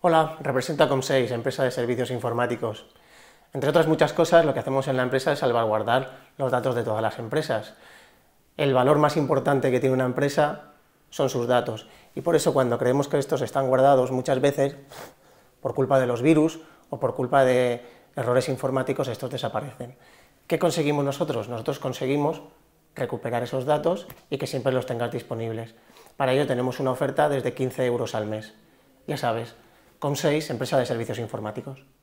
Hola, representa Com6, empresa de servicios informáticos. Entre otras muchas cosas, lo que hacemos en la empresa es salvaguardar los datos de todas las empresas. El valor más importante que tiene una empresa son sus datos, y por eso cuando creemos que estos están guardados muchas veces, por culpa de los virus o por culpa de errores informáticos, estos desaparecen. ¿Qué conseguimos nosotros? Nosotros conseguimos recuperar esos datos y que siempre los tengas disponibles. Para ello tenemos una oferta desde 15 euros al mes. Ya sabes, con seis empresas de servicios informáticos.